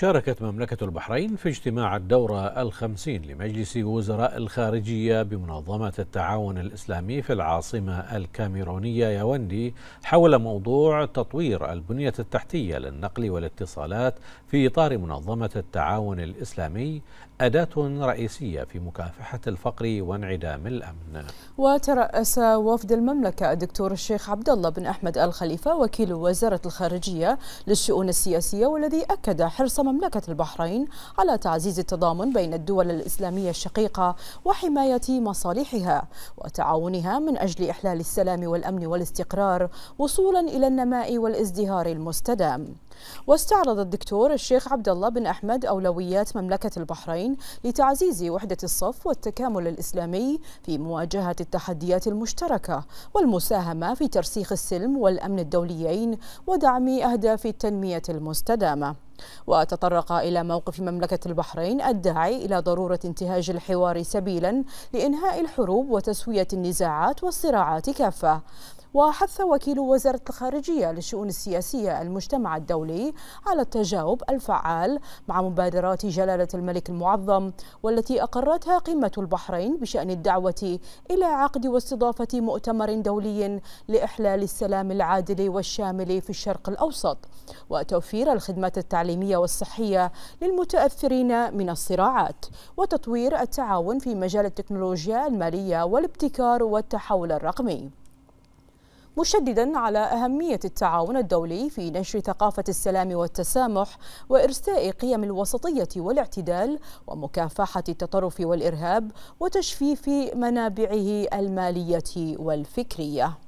شاركت مملكة البحرين في اجتماع الدورة الخمسين لمجلس وزراء الخارجية بمنظمة التعاون الإسلامي في العاصمة الكاميرونية ياوندي حول موضوع تطوير البنية التحتية للنقل والاتصالات في إطار منظمة التعاون الإسلامي أداة رئيسية في مكافحة الفقر وانعدام الأمن وترأس وفد المملكة الدكتور الشيخ عبد الله بن أحمد الخليفة وكيل وزارة الخارجية للشؤون السياسية والذي أكد حرص مملكة البحرين على تعزيز التضامن بين الدول الإسلامية الشقيقة وحماية مصالحها وتعاونها من أجل إحلال السلام والأمن والاستقرار وصولا إلى النماء والازدهار المستدام واستعرض الدكتور الشيخ عبد الله بن أحمد أولويات مملكة البحرين لتعزيز وحدة الصف والتكامل الإسلامي في مواجهة التحديات المشتركة والمساهمة في ترسيخ السلم والأمن الدوليين ودعم أهداف التنمية المستدامة وتطرق إلى موقف مملكة البحرين الداعي إلى ضرورة انتهاج الحوار سبيلا لإنهاء الحروب وتسوية النزاعات والصراعات كافة وحث وكيل وزارة الخارجية للشؤون السياسية المجتمع الدولي على التجاوب الفعال مع مبادرات جلالة الملك المعظم والتي أقرتها قمة البحرين بشأن الدعوة إلى عقد واستضافة مؤتمر دولي لإحلال السلام العادل والشامل في الشرق الأوسط وتوفير الخدمات التعليمية والصحية للمتأثرين من الصراعات وتطوير التعاون في مجال التكنولوجيا المالية والابتكار والتحول الرقمي مشددا على أهمية التعاون الدولي في نشر ثقافة السلام والتسامح وإرساء قيم الوسطية والاعتدال ومكافحة التطرف والإرهاب وتجفيف منابعه المالية والفكرية